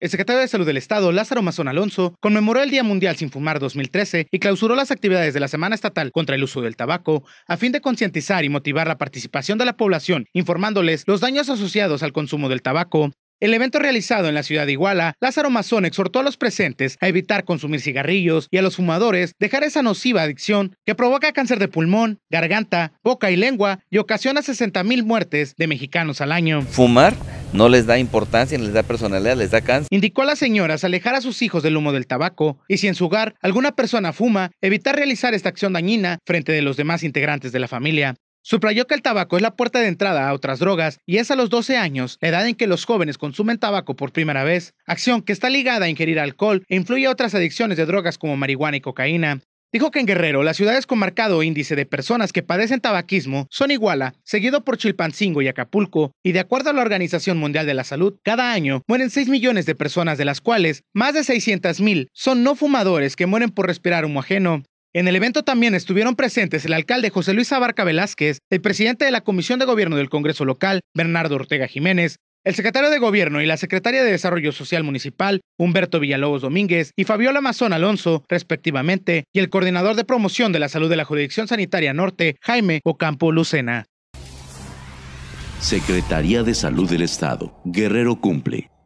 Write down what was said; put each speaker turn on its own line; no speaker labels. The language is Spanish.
El secretario de Salud del Estado, Lázaro Mazón Alonso, conmemoró el Día Mundial sin Fumar 2013 y clausuró las actividades de la Semana Estatal contra el Uso del Tabaco a fin de concientizar y motivar la participación de la población, informándoles los daños asociados al consumo del tabaco. El evento realizado en la ciudad de Iguala, Lázaro Mazón exhortó a los presentes a evitar consumir cigarrillos y a los fumadores dejar esa nociva adicción que provoca cáncer de pulmón, garganta, boca y lengua y ocasiona 60 muertes de mexicanos al año.
Fumar no les da importancia, ni les da personalidad, les da
cáncer. Indicó a las señoras alejar a sus hijos del humo del tabaco y si en su hogar alguna persona fuma, evitar realizar esta acción dañina frente de los demás integrantes de la familia. Suprayó que el tabaco es la puerta de entrada a otras drogas y es a los 12 años la edad en que los jóvenes consumen tabaco por primera vez, acción que está ligada a ingerir alcohol e influye a otras adicciones de drogas como marihuana y cocaína. Dijo que en Guerrero las ciudades con marcado índice de personas que padecen tabaquismo son Iguala, seguido por Chilpancingo y Acapulco, y de acuerdo a la Organización Mundial de la Salud, cada año mueren 6 millones de personas, de las cuales más de 600 mil son no fumadores que mueren por respirar humo ajeno. En el evento también estuvieron presentes el alcalde José Luis Abarca Velázquez, el presidente de la Comisión de Gobierno del Congreso Local, Bernardo Ortega Jiménez, el secretario de Gobierno y la secretaria de Desarrollo Social Municipal, Humberto Villalobos Domínguez y Fabiola Mazón Alonso, respectivamente, y el coordinador de promoción de la salud de la Jurisdicción Sanitaria Norte, Jaime Ocampo Lucena.
Secretaría de Salud del Estado. Guerrero cumple.